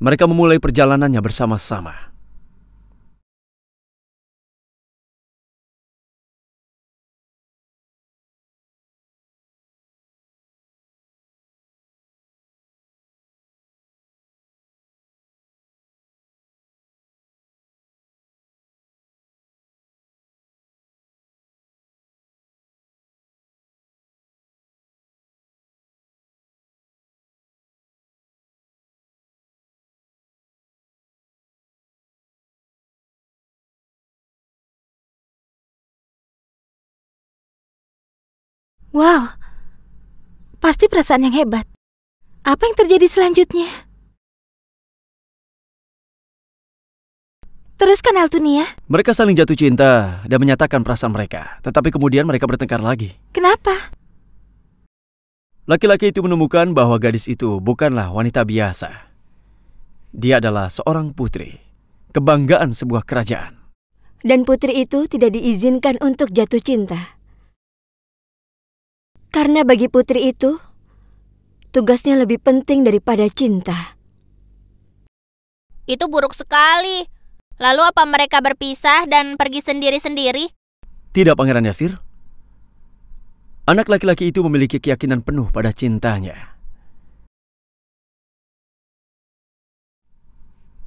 Mereka memulai perjalanannya bersama-sama. Wow, pasti perasaan yang hebat. Apa yang terjadi selanjutnya? Teruskan Altunia. Mereka saling jatuh cinta dan menyatakan perasaan mereka. Tetapi kemudian mereka bertengkar lagi. Kenapa? Laki-laki itu menemukan bahwa gadis itu bukanlah wanita biasa. Dia adalah seorang putri, kebanggaan sebuah kerajaan. Dan putri itu tidak diizinkan untuk jatuh cinta. Karena bagi putri itu, tugasnya lebih penting daripada cinta. Itu buruk sekali. Lalu apa mereka berpisah dan pergi sendiri-sendiri? Tidak, Pangeran Yasir. Anak laki-laki itu memiliki keyakinan penuh pada cintanya.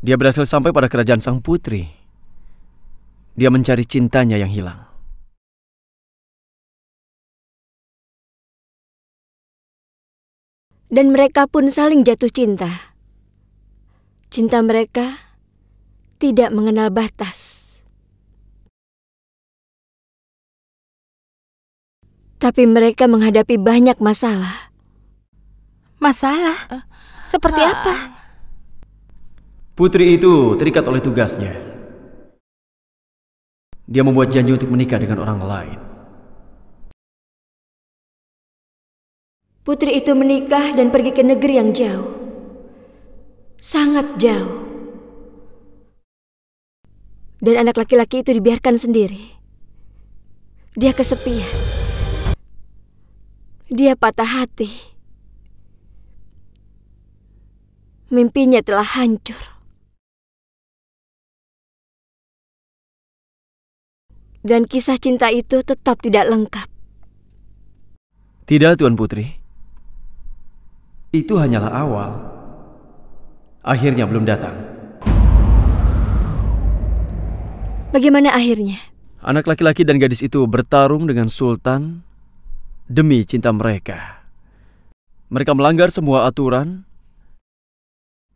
Dia berhasil sampai pada kerajaan sang putri. Dia mencari cintanya yang hilang. dan mereka pun saling jatuh cinta. Cinta mereka tidak mengenal batas. Tapi mereka menghadapi banyak masalah. Masalah? Eh, Seperti eh, apa? Putri itu terikat oleh tugasnya. Dia membuat janji untuk menikah dengan orang lain. Putri itu menikah dan pergi ke negeri yang jauh. Sangat jauh. Dan anak laki-laki itu dibiarkan sendiri. Dia kesepian. Dia patah hati. Mimpinya telah hancur. Dan kisah cinta itu tetap tidak lengkap. Tidak, Tuan Putri. Itu hanyalah awal. Akhirnya belum datang. Bagaimana akhirnya? Anak laki-laki dan gadis itu bertarung dengan sultan demi cinta mereka. Mereka melanggar semua aturan.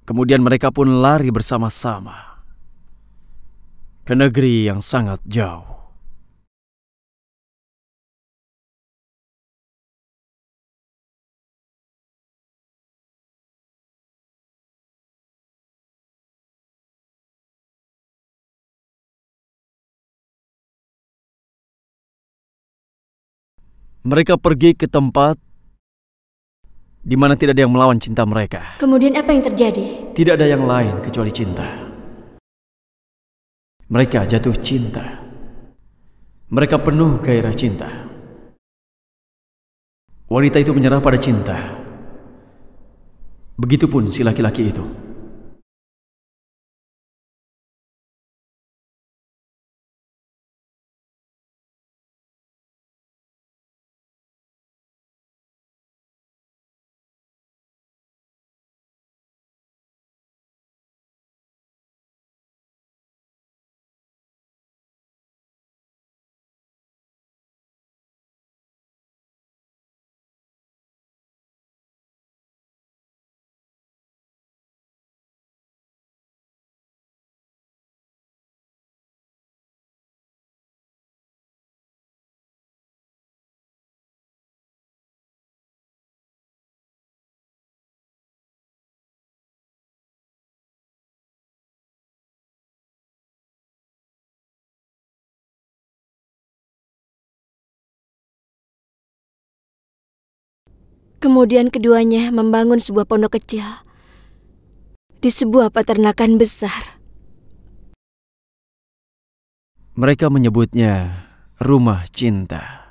Kemudian mereka pun lari bersama-sama ke negeri yang sangat jauh. Mereka pergi ke tempat di mana tidak ada yang melawan cinta mereka. Kemudian apa yang terjadi? Tidak ada yang lain kecuali cinta. Mereka jatuh cinta. Mereka penuh gairah cinta. Wanita itu menyerah pada cinta. Begitupun si laki-laki itu. Kemudian keduanya membangun sebuah pondok kecil di sebuah peternakan besar. Mereka menyebutnya rumah cinta.